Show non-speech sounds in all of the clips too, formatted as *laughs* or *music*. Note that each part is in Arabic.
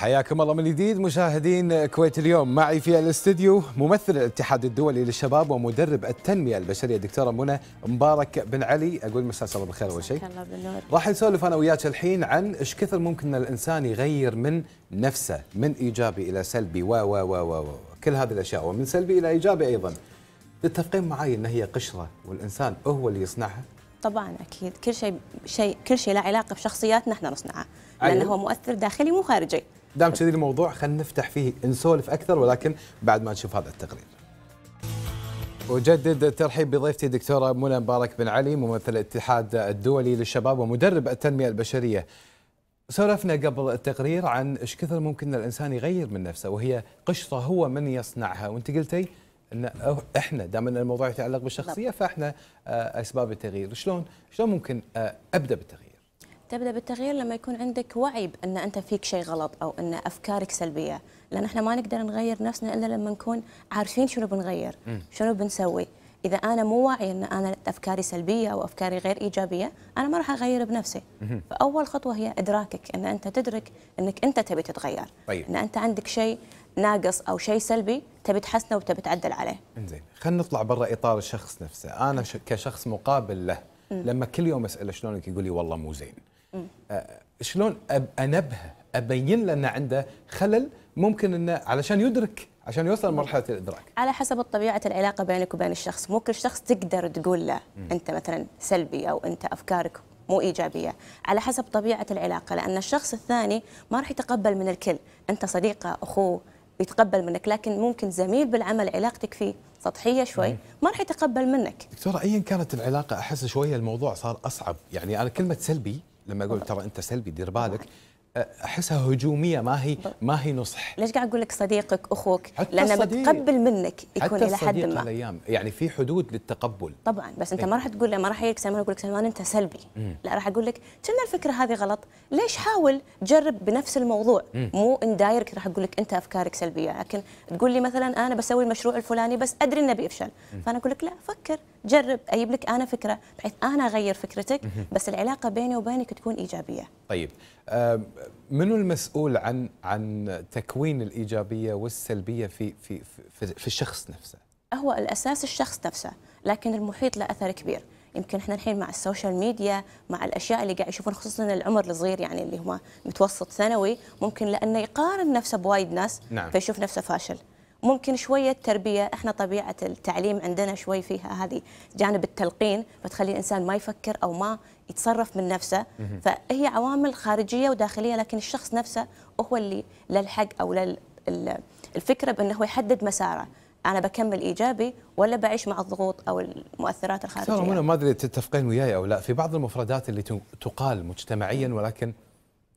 حياكم الله من جديد مشاهدين كويت اليوم معي في الاستديو ممثل الاتحاد الدولي للشباب ومدرب التنميه البشريه الدكتوره منى مبارك بن علي اقول مساء الله بالخير اول شيء راح نسولف انا وياك الحين عن ايش كثر ممكن الانسان يغير من نفسه من ايجابي الى سلبي و و و و كل هذه الاشياء ومن سلبي الى ايجابي ايضا تتفقين معي ان هي قشره والانسان هو اللي يصنعها طبعا اكيد كل شيء شيء كل شيء له علاقه بشخصياتنا احنا نصنعه لانه أيوه. هو مؤثر داخلي مو خارجي دام كذي الموضوع خلينا نفتح فيه نسولف اكثر ولكن بعد ما نشوف هذا التقرير. وجدد الترحيب بضيفتي الدكتوره منى مبارك بن علي ممثل الاتحاد الدولي للشباب ومدرب التنميه البشريه. سولفنا قبل التقرير عن ايش كثر ممكن الانسان يغير من نفسه وهي قشطه هو من يصنعها وانت قلتي ان احنا دام ان الموضوع يتعلق بالشخصيه فاحنا آه، اسباب التغيير، شلون شلون ممكن آه، ابدا بالتغيير؟ تبدا بالتغيير لما يكون عندك وعي بان انت فيك شيء غلط او ان افكارك سلبيه لان احنا ما نقدر نغير نفسنا الا لما نكون عارفين شنو بنغير شنو بنسوي اذا انا مو واعي ان انا افكاري سلبيه او افكاري غير ايجابيه انا ما راح اغير بنفسي فاول خطوه هي ادراكك ان انت تدرك انك انت تبي تتغير طيب. ان انت عندك شيء ناقص او شيء سلبي تبي تحسنه وتبي تعدل عليه انزين خلينا نطلع برا اطار الشخص نفسه انا كشخص مقابل له لما كل يوم اساله شلونك يقول لي والله مو زين آه، شلون انبه ابين له ان عنده خلل ممكن انه علشان يدرك عشان يوصل لمرحله الادراك على حسب طبيعه العلاقه بينك وبين الشخص مو كل شخص تقدر تقول له انت مثلا سلبي او انت افكارك مو ايجابيه على حسب طبيعه العلاقه لان الشخص الثاني ما راح يتقبل من الكل انت صديقه اخوه يتقبل منك لكن ممكن زميل بالعمل علاقتك فيه سطحيه شوي ما راح يتقبل منك دكتوره ايا كانت العلاقه احس شويه الموضوع صار اصعب يعني انا كلمه سلبي لما اقول ترى انت سلبي دير بالك احسها هجوميه ما هي ما هي نصح ليش قاعد اقول لك صديقك اخوك حتى لانه متقبل منك يكون الى حد ما الايام يعني في حدود للتقبل طبعا بس انت إيه. ما راح تقول له ما راح يجيك سلمان يقول لك سلمان انت سلبي مم. لا راح اقول لك كنا الفكره هذه غلط ليش حاول جرب بنفس الموضوع مم. مو ان دايركت راح اقول لك انت افكارك سلبيه لكن تقول لي مثلا انا بسوي المشروع الفلاني بس ادري انه بيفشل فانا اقول لك لا فكر جرب اجيب لك انا فكره بحيث انا اغير فكرتك مم. بس العلاقه بيني وبينك تكون ايجابيه طيب أه منو المسؤول عن عن تكوين الايجابيه والسلبيه في في في, في الشخص نفسه؟ هو الاساس الشخص نفسه، لكن المحيط له اثر كبير، يمكن احنا الحين مع السوشيال ميديا مع الاشياء اللي قاعد يشوفون خصوصا العمر الصغير يعني اللي هو متوسط ثانوي ممكن لانه يقارن نفسه بوايد ناس نعم. فيشوف نفسه فاشل ممكن شويه تربيه احنا طبيعه التعليم عندنا شوي فيها هذه جانب التلقين فتخلي الانسان ما يفكر او ما يتصرف من نفسه فهي عوامل خارجيه وداخليه لكن الشخص نفسه هو اللي للحق او لل الفكره بانه هو يحدد مساره انا بكمل ايجابي ولا بعيش مع الضغوط او المؤثرات الخارجيه ترى ما ادري تتفقين وياي او لا في بعض المفردات اللي تقال مجتمعيا ولكن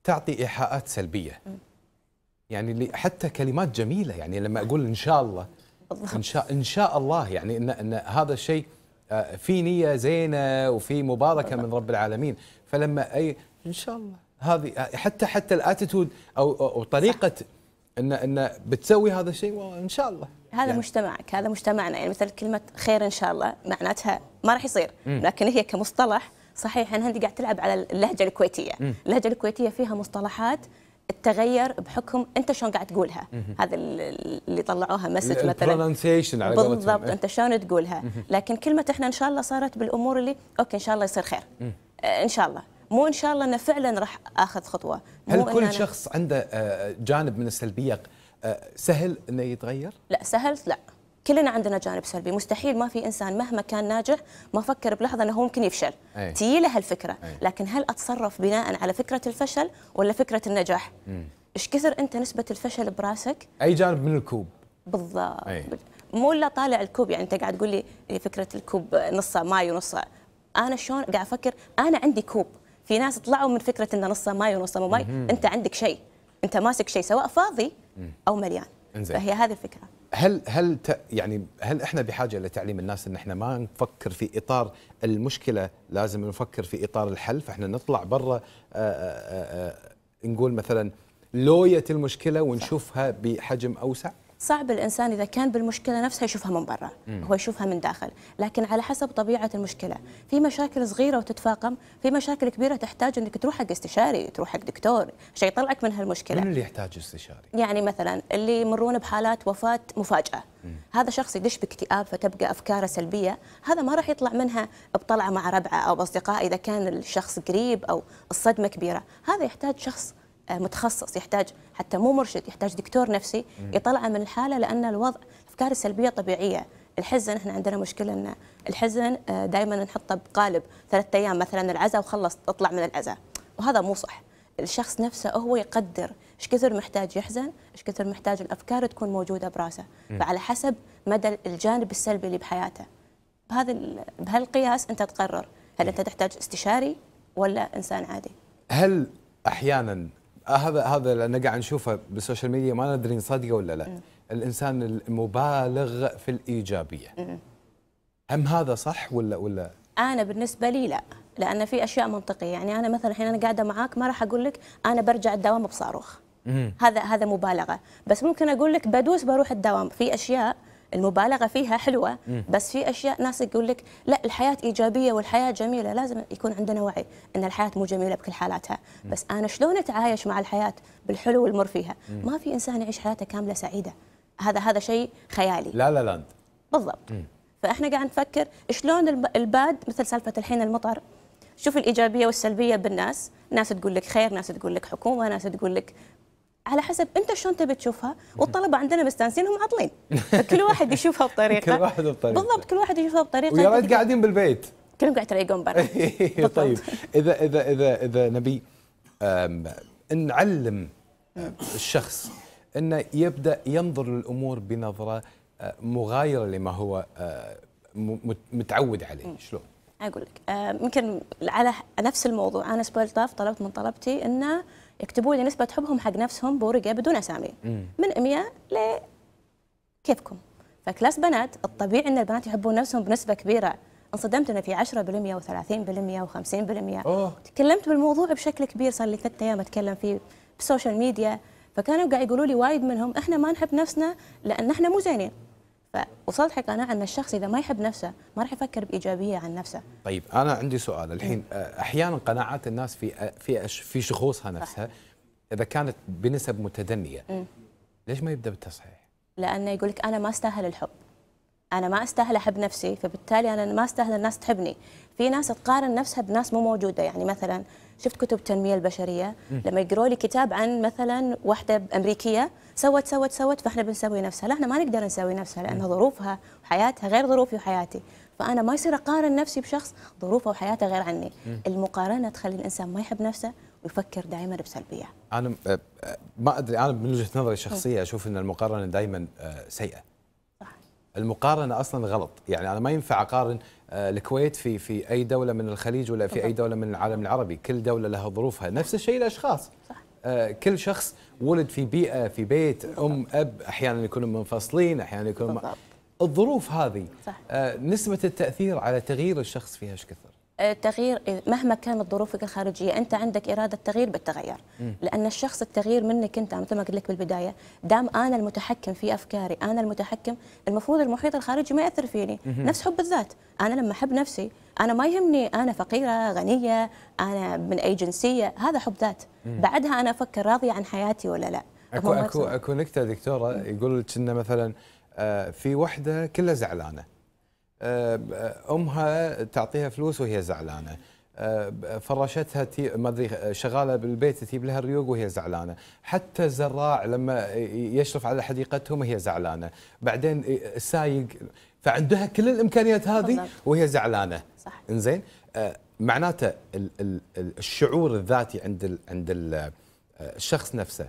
تعطي ايحاءات سلبيه يعني اللي حتى كلمات جميله يعني لما اقول ان شاء الله بالضبط. ان شاء ان شاء الله يعني ان, إن هذا الشيء آه، في نيه زينه وفي مباركه من رب العالمين فلما اي ان شاء الله هذه حتى حتى الاتيتود او طريقه صح. ان ان بتسوي هذا الشيء ان شاء الله هذا يعني. مجتمعك هذا مجتمعنا يعني مثل كلمه خير ان شاء الله معناتها ما راح يصير م. لكن هي كمصطلح صحيح انها هندي قاعد تلعب على اللهجه الكويتيه، اللهجه الكويتيه فيها مصطلحات تغير بحكم انت شلون قاعد تقولها هذا اللي طلعوها مسج مثلا على بالضبط إيه. انت شلون تقولها لكن كلمه احنا ان شاء الله صارت بالامور اللي اوكي ان شاء الله يصير خير آه، ان شاء الله مو ان شاء الله انه فعلا راح اخذ خطوه هل كل شخص عنده آه، جانب من السلبيه آه، سهل انه يتغير؟ لا سهل لا كلنا عندنا جانب سلبي مستحيل ما في انسان مهما كان ناجح ما فكر بلحظه انه ممكن يفشل أي. تي له الفكره لكن هل اتصرف بناء على فكره الفشل ولا فكره النجاح ايش كثر انت نسبه الفشل براسك اي جانب من الكوب بالضبط مو لا طالع الكوب يعني انت قاعد تقول لي إيه فكره الكوب نصه ماي ونصه انا شلون قاعد افكر انا عندي كوب في ناس طلعوا من فكره انه نصه ماي ونصه مو ماي انت عندك شيء انت ماسك شيء سواء فاضي او مليان فهي هذه الفكره هل هل ت... يعني هل احنا بحاجه لتعليم الناس ان احنا ما نفكر في اطار المشكله لازم نفكر في اطار الحل فاحنا نطلع برا آه، آه، آه، نقول مثلا لويه المشكله ونشوفها بحجم اوسع صعب الانسان اذا كان بالمشكله نفسها يشوفها من برا هو يشوفها من داخل لكن على حسب طبيعه المشكله في مشاكل صغيره وتتفاقم في مشاكل كبيره تحتاج انك تروح حق استشاري تروح حق دكتور شيء يطلعك من هالمشكله من اللي يحتاج استشاري يعني مثلا اللي يمرون بحالات وفاه مفاجاه هذا شخص يدش باكتئاب فتبقى افكاره سلبيه هذا ما راح يطلع منها بطلعه مع ربعه او باصدقائه اذا كان الشخص قريب او الصدمه كبيره هذا يحتاج شخص آه، متخصص يحتاج حتى مو مرشد يحتاج دكتور نفسي يطلعه من الحاله لان الوضع الافكار السلبيه طبيعيه الحزن احنا عندنا مشكله ان الحزن آه، دائما نحطه بقالب ثلاثة ايام مثلا العزاء وخلص اطلع من العزاء وهذا مو صح الشخص نفسه هو يقدر ايش كثر محتاج يحزن ايش كثر محتاج الافكار تكون موجوده براسه فعلى حسب مدى الجانب السلبي اللي بحياته بهذا بهالقياس انت تقرر هل انت تحتاج استشاري ولا انسان عادي هل احيانا آه، هذا هذا لان قاعد نشوفه بالسوشيال ميديا ما ندري صادقه ولا لا م. الانسان المبالغ في الايجابيه م. هم هذا صح ولا ولا انا بالنسبه لي لا لان في اشياء منطقيه يعني انا مثلا الحين انا قاعده معاك ما راح اقول لك انا برجع الدوام بصاروخ هذا هذا مبالغه بس ممكن اقول لك بدوس بروح الدوام في اشياء المبالغه فيها حلوه بس في اشياء ناس يقول لك لا الحياه ايجابيه والحياه جميله لازم يكون عندنا وعي ان الحياه مو جميله بكل حالاتها بس انا شلون اتعايش مع الحياه بالحلو والمر فيها ما في انسان يعيش حياته كامله سعيده هذا هذا شيء خيالي لا لا لاند بالضبط فاحنا قاعد نفكر شلون الباد مثل سالفه الحين المطر شوف الايجابيه والسلبيه بالناس ناس تقول لك خير ناس تقول لك حكومه ناس تقول لك على حسب انت شلون تبي تشوفها والطلبه عندنا مستانسين هم عاطلين كل واحد يشوفها بطريقه *laughs* كل واحد بطريقه بالضبط كل واحد يشوفها بطريقه ويا ريت قاعدين بالبيت كلهم قاعد تريقون برا *laughs* إيه، طيب اذا اذا اذا اذا نبي نعلم الشخص انه يبدا ينظر للامور بنظره آه، مغايره لما هو آه، متعود عليه شلون؟ اقول لك يمكن آه، على نفس الموضوع انا سبويل طلبت من طلبتي انه يكتبوا لي نسبه حبهم حق نفسهم بورقه بدون اسامي من 100 ل كيفكم فكلاس بنات الطبيعي ان البنات يحبون نفسهم بنسبه كبيره انصدمت انه في 10% و30% و50% تكلمت بالموضوع بشكل كبير صار لي ثلاث ايام اتكلم فيه بالسوشيال ميديا فكانوا قاعد يقولوا لي وايد منهم احنا ما نحب نفسنا لان احنا مو زينين فوصلت لقناعه ان الشخص اذا ما يحب نفسه ما راح يفكر بايجابيه عن نفسه. طيب انا عندي سؤال الحين إيه. آه، احيانا قناعات الناس في آه، في في شخوصها نفسها اذا كانت بنسب متدنيه إيه. ليش ما يبدا بالتصحيح؟ لانه يقول لك انا ما استاهل الحب. انا ما استاهل احب نفسي فبالتالي انا ما استاهل الناس تحبني في ناس تقارن نفسها بناس مو موجوده يعني مثلا شفت كتب التنميه البشريه لما يقروا لي كتاب عن مثلا واحده امريكيه سوت سوت سوت فاحنا بنسوي نفسها لا احنا ما نقدر نسوي نفسها لان ظروفها وحياتها غير ظروفي وحياتي فانا ما يصير اقارن نفسي بشخص ظروفه وحياته غير عني المقارنه تخلي الانسان ما يحب نفسه ويفكر دائما بسلبيه انا أه، أه، ما ادري انا من وجهه نظري الشخصيه اشوف ان المقارنه دائما أه، سيئه المقارنه اصلا غلط يعني انا ما ينفع اقارن آه، الكويت في في اي دوله من الخليج ولا في اي دوله من العالم العربي كل دوله لها ظروفها نفس الشيء الاشخاص صح. آه، كل شخص ولد في بيئه في بيت ام اب احيانا يكونوا منفصلين احيانا يكونوا الظروف هذه صح. آه، نسبه التاثير على تغيير الشخص فيها ايش كثر التغيير مهما كانت ظروفك الخارجيه انت عندك اراده تغيير بالتغير لان الشخص التغيير منك انت مثل ما قلت لك بالبدايه دام انا المتحكم في افكاري انا المتحكم المفروض المحيط الخارجي ما ياثر فيني نفس حب الذات انا لما احب نفسي انا ما يهمني انا فقيره غنيه انا من اي جنسيه هذا حب ذات بعدها انا افكر راضيه عن حياتي ولا لا اكو اكو اكو نكته دكتوره يقول لك انه مثلا آه، في وحده كلها زعلانه امها تعطيها فلوس وهي زعلانه أه، فرشتها ما ادري شغاله بالبيت تجيب لها الريوق وهي زعلانه، حتى الزراع لما يشرف على حديقتهم هي زعلانه، بعدين السايق فعندها كل الامكانيات هذه وهي زعلانه. صح انزين أه، معناته الشعور الذاتي عند عند أه، الشخص نفسه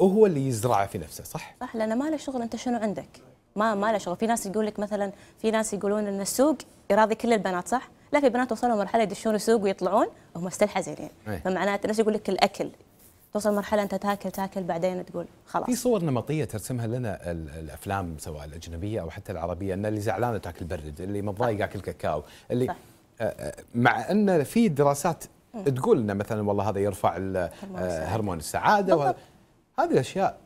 هو اللي يزرعه في نفسه صح؟ صح لانه ما له شغل انت شنو عندك؟ ما ما له شغل في ناس يقول لك مثلا في ناس يقولون ان السوق يراضي كل البنات صح لا في بنات وصلوا مرحله يدشون السوق ويطلعون وهم ستيل حزينين فمعناته الناس يقول لك الاكل توصل مرحله انت تاكل تاكل بعدين تقول خلاص في صور نمطيه ترسمها لنا الافلام سواء الاجنبيه او حتى العربيه ان اللي زعلان تاكل برد اللي متضايق تاكل كاكاو اللي صح. مع ان في دراسات تقول ان مثلا والله هذا يرفع هرمون السعاده هذه الاشياء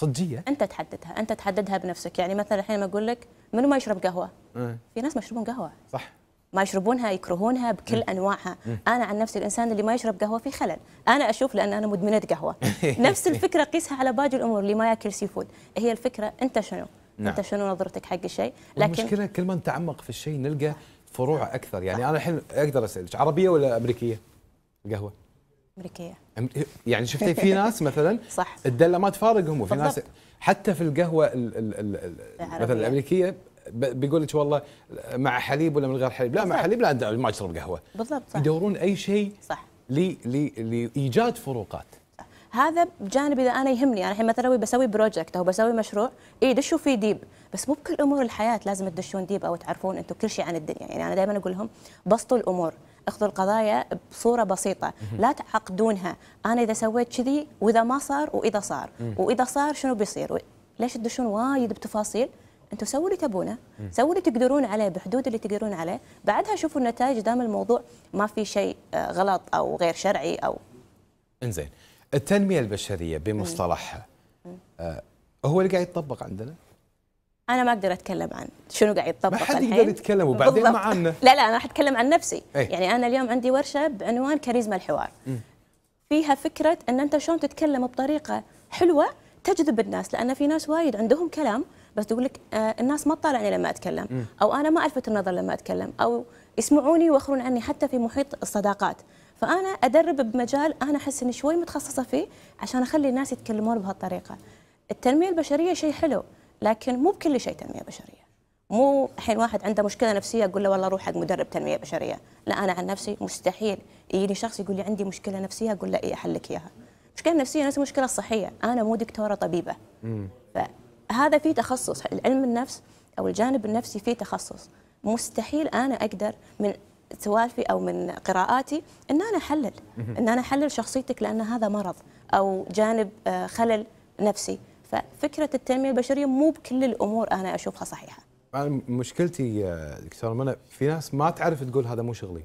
صجيه انت تحددها انت تحددها بنفسك يعني مثلا الحين لما اقول لك منو ما يشرب قهوه مم. إيه. في ناس ما يشربون قهوه صح ما يشربونها يكرهونها بكل إيه. انواعها مم. إيه. انا عن نفسي الانسان اللي ما يشرب قهوه في خلل انا اشوف لان انا مدمنه قهوه *laughs* نفس الفكره قيسها على باقي الامور اللي ما ياكل سي فود هي الفكره انت شنو نعم. انت شنو نظرتك حق الشيء لكن المشكله كل ما نتعمق في الشيء نلقى فروع اكثر يعني انا الحين اقدر اسالك عربيه ولا امريكيه القهوه امريكيه يعني شفتي في ناس مثلا *laughs* صح الدله ما تفارقهم وفي ناس حتى في القهوه الـ الـ الـ مثلا الامريكيه بيقول لك والله مع حليب ولا من غير حليب لا بالضبط. مع حليب لا ما اشرب قهوه بالضبط صح يدورون اي شيء صح لي لي لايجاد فروقات هذا بجانب اذا انا يهمني انا الحين مثلا بسوي بروجكت او بسوي مشروع اي دشوا فيه ديب بس مو بكل امور الحياه لازم تدشون ديب او تعرفون انتم كل شيء عن الدنيا يعني انا دائما اقول لهم بسطوا الامور اخذوا القضايا بصوره بسيطه لا تعقدونها انا اذا سويت كذي واذا ما صار واذا صار واذا صار شنو بيصير ليش تدشون وايد بتفاصيل انتم سووا اللي تبونه سووا اللي تقدرون عليه بحدود اللي تقدرون عليه بعدها شوفوا النتائج دام الموضوع ما في شيء آه، غلط او غير شرعي او انزين التنميه البشريه بمصطلحها آه، هو اللي قاعد يطبق عندنا انا ما اقدر اتكلم عن شنو قاعد يطبق ما حد يقدر يتكلم وبعدين معنا لا لا انا راح اتكلم عن نفسي أي. يعني انا اليوم عندي ورشه بعنوان كاريزما الحوار م. فيها فكره ان انت شلون تتكلم بطريقه حلوه تجذب الناس لان في ناس وايد عندهم كلام بس تقول لك آه الناس ما تطالعني لما اتكلم م. او انا ما الفت النظر لما اتكلم او يسمعوني ويوخرون عني حتى في محيط الصداقات فانا ادرب بمجال انا احس اني شوي متخصصه فيه عشان اخلي الناس يتكلمون بهالطريقه التنميه البشريه شيء حلو لكن مو بكل شيء تنميه بشريه مو الحين واحد عنده مشكله نفسيه اقول له والله روح حق مدرب تنميه بشريه لا انا عن نفسي مستحيل يجيني شخص يقول لي عندي مشكله نفسيه اقول له اي احلك اياها مشكله نفسيه نفس المشكله الصحيه انا مو دكتوره طبيبه فهذا في تخصص علم النفس او الجانب النفسي في تخصص مستحيل انا اقدر من سوالفي او من قراءاتي ان انا احلل ان انا احلل شخصيتك لان هذا مرض او جانب آه، خلل نفسي ففكره التنميه البشريه مو بكل الامور انا اشوفها صحيحه انا مشكلتي دكتور منى في ناس ما تعرف تقول هذا مو شغلي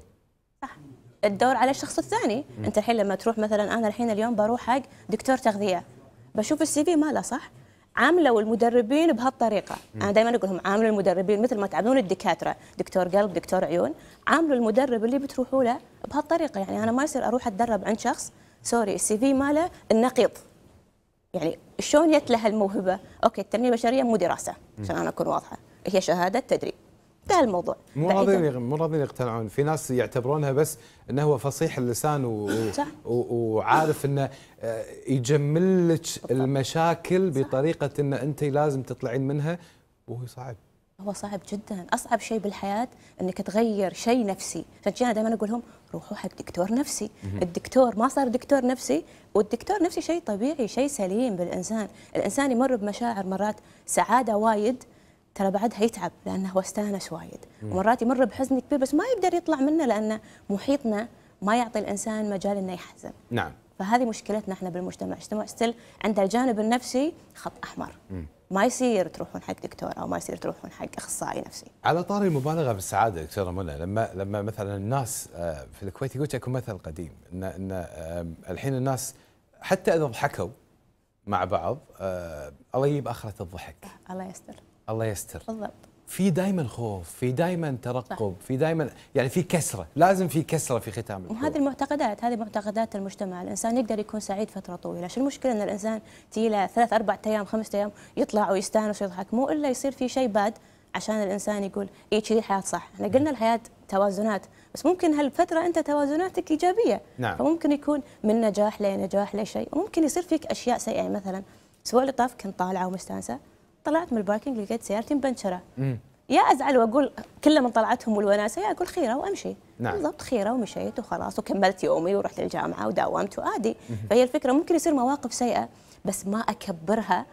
صح الدور على الشخص الثاني م. انت الحين لما تروح مثلا انا الحين اليوم بروح حق دكتور تغذيه بشوف السي في ماله صح عاملوا المدربين بهالطريقه م. انا دائما اقول لهم عاملوا المدربين مثل ما تعاملون الدكاتره دكتور قلب دكتور عيون عاملوا المدرب اللي بتروحوا له بهالطريقه يعني انا ما يصير اروح اتدرب عند شخص سوري السي في ماله النقيض يعني شلون جت لها الموهبه؟ اوكي التنميه البشريه مو دراسه عشان انا اكون واضحه، هي شهاده تدريب. انتهى الموضوع مو راضيين مو راضيين يقتنعون في ناس يعتبرونها بس انه هو فصيح اللسان و... و... وعارف انه آه، يجمل لك المشاكل بطريقه ان انت لازم تطلعين منها وهو صعب هو صعب جدا اصعب شيء بالحياه انك تغير شيء نفسي فعشان دائما اقول لهم روحوا حق دكتور نفسي الدكتور ما صار دكتور نفسي والدكتور نفسي شيء طبيعي شيء سليم بالانسان الانسان يمر بمشاعر مرات سعاده وايد ترى بعدها يتعب لانه هو استانس وايد ومرات يمر بحزن كبير بس ما يقدر يطلع منه لان محيطنا ما يعطي الانسان مجال انه يحزن نعم فهذه مشكلتنا احنا بالمجتمع، المجتمع ستيل عند الجانب النفسي خط احمر. م. ما يصير تروحون حق دكتور او ما يصير تروحون حق اخصائي نفسي. على طاري المبالغه بالسعاده دكتوره منى لما لما مثلا الناس آه، في الكويت يقول لك مثل قديم ان ان الحين الناس حتى اذا ضحكوا مع بعض آه، الله يجيب اخره الضحك. الله يستر. الله يستر. بالضبط. في دائما خوف في دائما ترقب صح. في دائما يعني في كسره لازم في كسره في ختام الحوار. وهذه المعتقدات هذه معتقدات المجتمع الانسان يقدر يكون سعيد فتره طويله شو المشكله ان الانسان تجي له ثلاث اربع ايام خمس ايام يطلع ويستانس ويضحك مو الا يصير في شيء باد عشان الانسان يقول اي كذي الحياه صح احنا قلنا الحياه توازنات بس ممكن هالفتره انت توازناتك ايجابيه نعم. فممكن يكون من نجاح لنجاح لشيء وممكن يصير فيك اشياء سيئه مثلا اسبوع اللي طاف كنت طالعه ومستانسه طلعت من الباركينج لقيت سيارتي مبنشره يا ازعل واقول كل من طلعتهم والوناسه يا اقول خيره وامشي نعم. بالضبط خيره ومشيت وخلاص وكملت يومي ورحت الجامعه وداومت وعادي فهي الفكره ممكن يصير مواقف سيئه بس ما اكبرها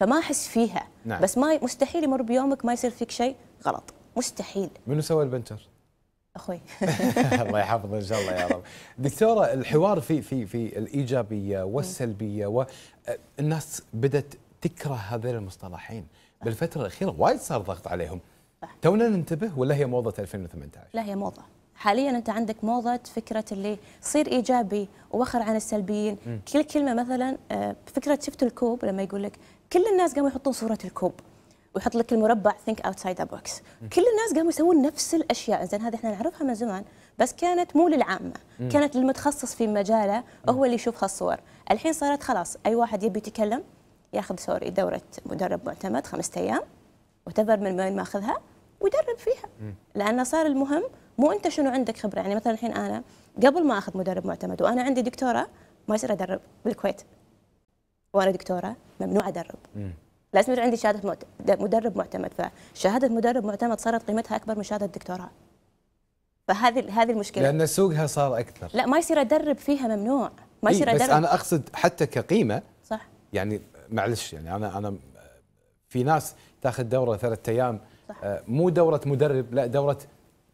فما احس فيها نعم. بس ما مستحيل يمر بيومك ما يصير فيك شيء غلط مستحيل منو سوى البنشر اخوي *laughs* الله يحفظه ان شاء الله يا رب دكتوره الحوار في في في الايجابيه والسلبيه والناس بدت تكره هذول المصطلحين بالفتره الاخيره وايد صار ضغط عليهم صح. تونا ننتبه ولا هي موضه 2018 لا هي موضه حاليا انت عندك موضه فكره اللي صير ايجابي ووخر عن السلبيين م. كل كلمه مثلا آه، فكره شفت الكوب لما يقول لك كل الناس قاموا يحطون صوره الكوب ويحط لك المربع ثينك اوتسايد ذا بوكس كل الناس قاموا يسوون نفس الاشياء زين هذه احنا نعرفها من زمان بس كانت مو للعامه كانت للمتخصص في مجاله هو اللي يشوف هالصور الحين صارت خلاص اي واحد يبي يتكلم ياخذ سوري دوره مدرب معتمد خمسة ايام وتفر من وين ماخذها ويدرب فيها لانه صار المهم مو انت شنو عندك خبره يعني مثلا الحين انا قبل ما اخذ مدرب معتمد وانا عندي دكتوره ما يصير ادرب بالكويت وانا دكتوره ممنوع ادرب لازم يصير عندي شهاده مدرب معتمد فشهاده مدرب معتمد صارت قيمتها اكبر من شهاده دكتوراه فهذه هذه المشكله لان سوقها صار اكثر لا ما يصير ادرب فيها ممنوع ما إيه، يصير إيه ادرب بس انا اقصد حتى كقيمه صح يعني معلش يعني انا انا في ناس تاخذ دوره ثلاث ايام آه، مو دوره مدرب لا دوره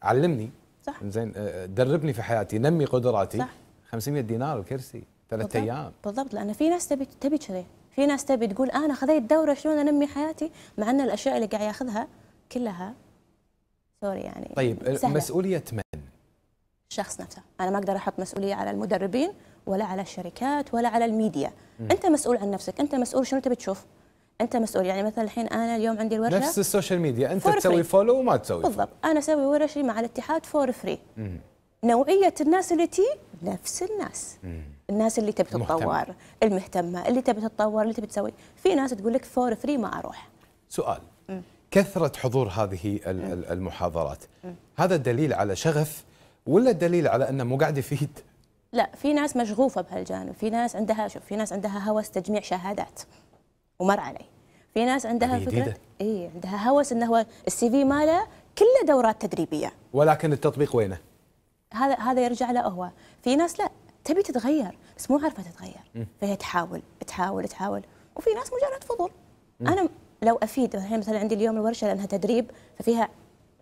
علمني صح زين آه، دربني في حياتي نمي قدراتي صح 500 دينار الكرسي ثلاث ايام بالضبط لان في ناس تبي تبي كذي في ناس تبي تقول انا خذيت دوره شلون انمي حياتي مع ان الاشياء اللي قاعد ياخذها كلها سوري يعني طيب آه، سهلة. مسؤوليه من؟ الشخص نفسه انا ما اقدر احط مسؤوليه على المدربين ولا على الشركات ولا على الميديا م. انت مسؤول عن نفسك انت مسؤول شنو تبي تشوف انت مسؤول يعني مثلا الحين انا اليوم عندي الورشه نفس السوشيال ميديا انت تسوي فولو وما تسوي بالضبط انا اسوي ورشي مع الاتحاد فور فري نوعيه الناس اللي تي نفس الناس م. الناس اللي تبي تتطور المهتمه اللي تبي تتطور اللي تبي تسوي في ناس تقول لك فور فري ما اروح سؤال م. كثره حضور هذه المحاضرات م. هذا دليل على شغف ولا دليل على انه مو قاعد يفيد لا في ناس مشغوفه بهالجانب في ناس عندها شوف في ناس عندها هوس تجميع شهادات ومر علي في ناس عندها فكره اي عندها هوس انه هو السي في ماله كله دورات تدريبيه ولكن التطبيق وينه هذا هذا يرجع له هو في ناس لا تبي تتغير بس مو عارفه تتغير م. فهي تحاول تحاول تحاول وفي ناس مجرد فضول م. انا لو افيد الحين مثلا عندي اليوم الورشه لانها تدريب ففيها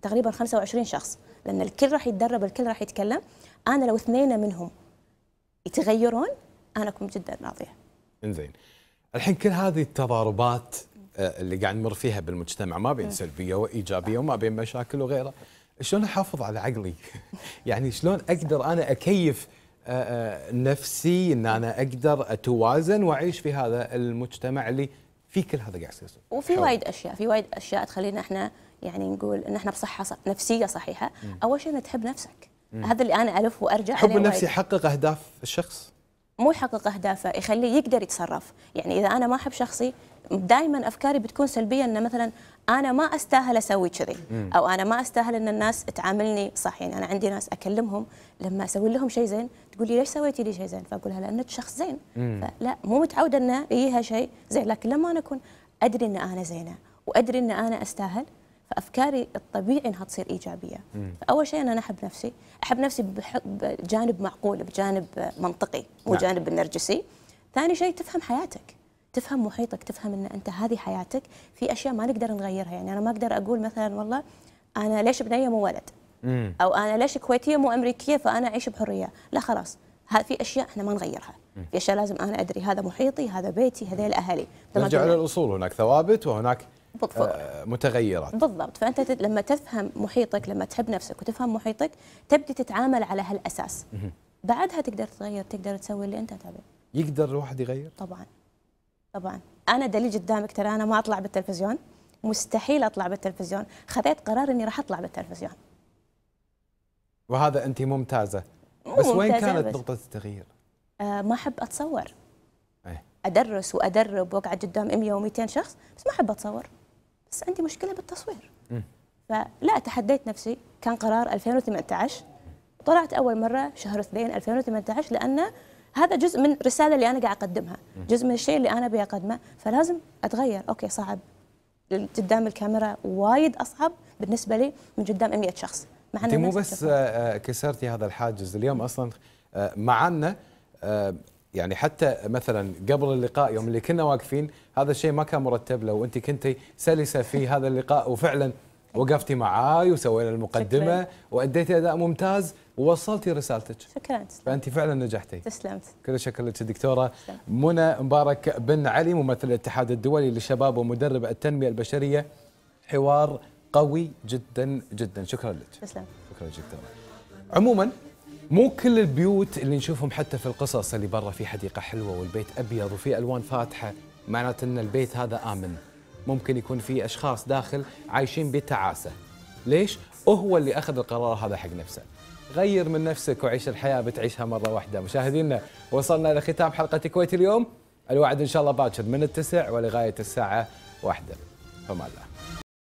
تقريبا 25 شخص لان الكل راح يتدرب الكل راح يتكلم انا لو اثنين منهم يتغيرون انا اكون جدا راضيه. انزين. الحين كل هذه التضاربات آه، اللي قاعد نمر فيها بالمجتمع ما بين سلبيه وايجابيه وما بين مشاكل وغيره، شلون احافظ على عقلي؟ *laughs* يعني شلون اقدر انا اكيف آه، آه، نفسي ان انا اقدر اتوازن واعيش في هذا المجتمع اللي في كل هذا قاعد يصير وفي وايد اشياء في وايد اشياء تخلينا احنا يعني نقول ان احنا بصحه نفسيه صحيحه اول شيء ان تحب نفسك هذا اللي انا الف وارجع حب النفس يحقق اهداف الشخص مو يحقق اهدافه يخليه يقدر يتصرف يعني اذا انا ما احب شخصي دائما افكاري بتكون سلبيه ان مثلا انا ما استاهل اسوي كذي او انا ما استاهل ان الناس تعاملني صح يعني انا عندي ناس اكلمهم لما اسوي لهم شيء زين تقول لي ليش سويتي لي شيء زين فاقول لها لانك شخص زين لا مو متعوده انه يجيها شيء زين لكن لما انا اكون ادري ان انا زينه وادري ان انا استاهل فافكاري الطبيعي انها تصير ايجابيه اول شيء انا احب نفسي احب نفسي بجانب معقول بجانب منطقي مو نعم. جانب النرجسي ثاني شيء تفهم حياتك تفهم محيطك تفهم ان انت هذه حياتك في اشياء ما نقدر نغيرها يعني انا ما اقدر اقول مثلا والله انا ليش بنيه مو ولد او انا ليش كويتيه مو امريكيه فانا اعيش بحريه لا خلاص في اشياء احنا ما نغيرها في اشياء لازم انا ادري هذا محيطي هذا بيتي هذا اهلي نرجع للاصول هناك ثوابت وهناك آه، متغيرات بالضبط فانت لما تفهم محيطك لما تحب نفسك وتفهم محيطك تبدي تتعامل على هالاساس بعدها تقدر تغير تقدر تسوي اللي انت تبيه يقدر الواحد يغير طبعا طبعا انا دليل قدامك ترى انا ما اطلع بالتلفزيون مستحيل اطلع بالتلفزيون خذيت قرار اني راح اطلع بالتلفزيون وهذا انت ممتازه بس وين كانت بس. نقطه التغيير آه ما احب اتصور إيه. ادرس وادرب واقعد قدام 100 و200 شخص بس ما احب اتصور بس عندي مشكله بالتصوير فلا تحديت نفسي كان قرار 2018 طلعت اول مره شهر 2 2018 لان هذا جزء من الرساله اللي انا قاعد اقدمها جزء من الشيء اللي انا ابي اقدمه فلازم اتغير اوكي صعب قدام الكاميرا وايد اصعب بالنسبه لي من قدام 100 شخص مع انت مو بس آه، كسرتي هذا الحاجز اليوم اصلا آه، معنا يعني حتى مثلا قبل اللقاء يوم اللي كنا واقفين هذا الشيء ما كان مرتب لو انت كنتي سلسه في هذا اللقاء وفعلا وقفتي معاي وسوينا المقدمه واديتي اداء ممتاز ووصلتي رسالتك شكرا تسلم. فانت فعلا نجحتي تسلمت كل الشكر لك دكتوره منى مبارك بن علي ممثل الاتحاد الدولي للشباب ومدرب التنميه البشريه حوار قوي جدا جدا شكرا لك تسلم شكرا دكتوره عموما مو كل البيوت اللي نشوفهم حتى في القصص اللي برا في حديقه حلوه والبيت ابيض وفي الوان فاتحه معناته ان البيت هذا امن ممكن يكون في اشخاص داخل عايشين بتعاسه ليش هو اللي اخذ القرار هذا حق نفسه غير من نفسك وعيش الحياه بتعيشها مره واحده مشاهدينا وصلنا إلى ختام حلقه كويت اليوم الوعد ان شاء الله باكر من التسع ولغايه الساعه واحدة فما الله